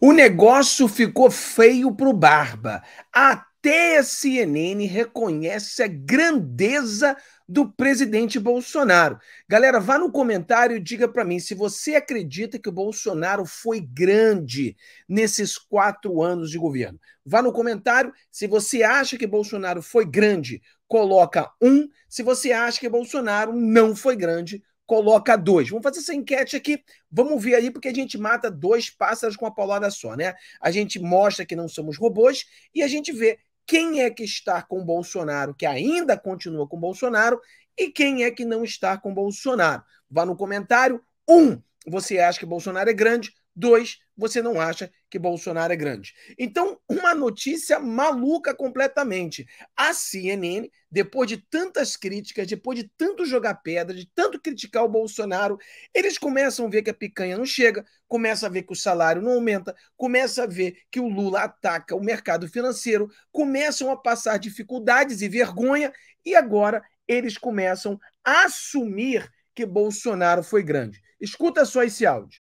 O negócio ficou feio para o Barba. Até a CNN reconhece a grandeza do presidente Bolsonaro. Galera, vá no comentário e diga para mim se você acredita que o Bolsonaro foi grande nesses quatro anos de governo. Vá no comentário se você acha que Bolsonaro foi grande, coloca um. Se você acha que Bolsonaro não foi grande, coloca dois. Vamos fazer essa enquete aqui, vamos ver aí, porque a gente mata dois pássaros com uma paulada só, né? A gente mostra que não somos robôs e a gente vê quem é que está com Bolsonaro, que ainda continua com Bolsonaro, e quem é que não está com Bolsonaro. Vá no comentário. Um, você acha que Bolsonaro é grande? Dois, você não acha que Bolsonaro é grande. Então, uma notícia maluca completamente. A CNN, depois de tantas críticas, depois de tanto jogar pedra, de tanto criticar o Bolsonaro, eles começam a ver que a picanha não chega, começam a ver que o salário não aumenta, começam a ver que o Lula ataca o mercado financeiro, começam a passar dificuldades e vergonha, e agora eles começam a assumir que Bolsonaro foi grande. Escuta só esse áudio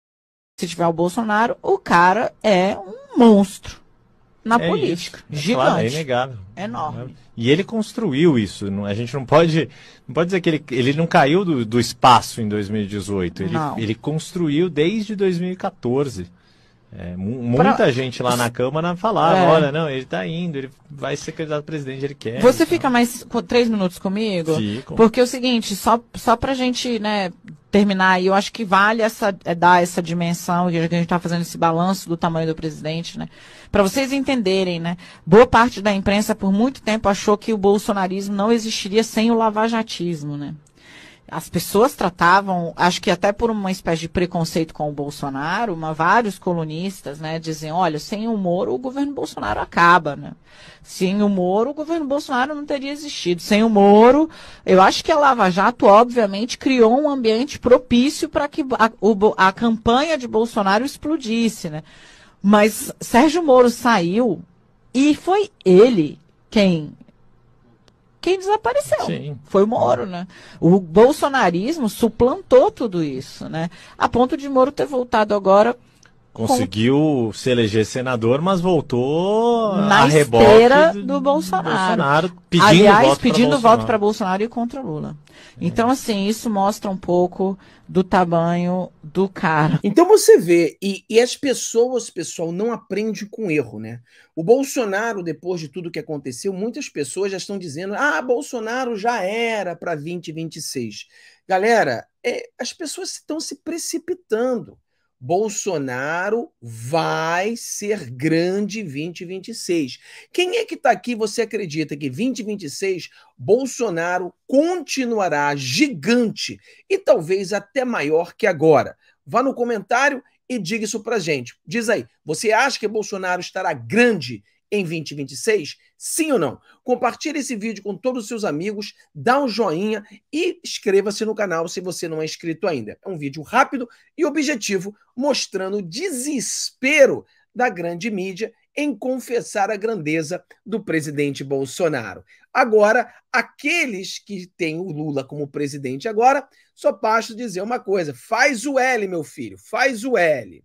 se tiver o Bolsonaro, o cara é um monstro na é política. Isso. É Gigante. Claro, é inegável. É enorme. E ele construiu isso. A gente não pode, não pode dizer que ele, ele não caiu do, do espaço em 2018. Ele, não. ele construiu desde 2014. É, muita pra... gente lá na Câmara falava, é. olha, não, ele tá indo, ele vai ser candidato a presidente, ele quer. Você então. fica mais três minutos comigo? Fico. Porque é o seguinte, só, só pra gente, né, terminar aí, eu acho que vale essa, é, dar essa dimensão, que a gente está fazendo esse balanço do tamanho do presidente, né? Para vocês entenderem, né? Boa parte da imprensa por muito tempo achou que o bolsonarismo não existiria sem o lavajatismo, né? as pessoas tratavam, acho que até por uma espécie de preconceito com o Bolsonaro, uma, vários colunistas, né, dizem, olha, sem o Moro o governo Bolsonaro acaba, né? Sem o Moro o governo Bolsonaro não teria existido. Sem o Moro, eu acho que a Lava Jato obviamente criou um ambiente propício para que a, o, a campanha de Bolsonaro explodisse, né? Mas Sérgio Moro saiu e foi ele quem quem desapareceu. Sim. Foi o Moro, né? O bolsonarismo suplantou tudo isso, né? A ponto de Moro ter voltado agora Conseguiu se eleger senador, mas voltou na a esteira do, Bolsonaro. Bolsonaro. pedindo Aliás, voto pedindo voto para Bolsonaro e contra Lula. É. Então, assim, isso mostra um pouco do tamanho do cara. Então você vê, e, e as pessoas, pessoal, não aprendem com erro, né? O Bolsonaro, depois de tudo que aconteceu, muitas pessoas já estão dizendo: ah, Bolsonaro já era para 2026. Galera, é, as pessoas estão se precipitando. Bolsonaro vai ser grande 2026. Quem é que está aqui? Você acredita que 2026 Bolsonaro continuará gigante e talvez até maior que agora? Vá no comentário e diga isso para gente. Diz aí, você acha que Bolsonaro estará grande em 2026? Sim ou não? Compartilhe esse vídeo com todos os seus amigos, dá um joinha e inscreva-se no canal se você não é inscrito ainda. É um vídeo rápido e objetivo mostrando o desespero da grande mídia em confessar a grandeza do presidente Bolsonaro. Agora, aqueles que têm o Lula como presidente agora, só basta dizer uma coisa: faz o L, meu filho, faz o L.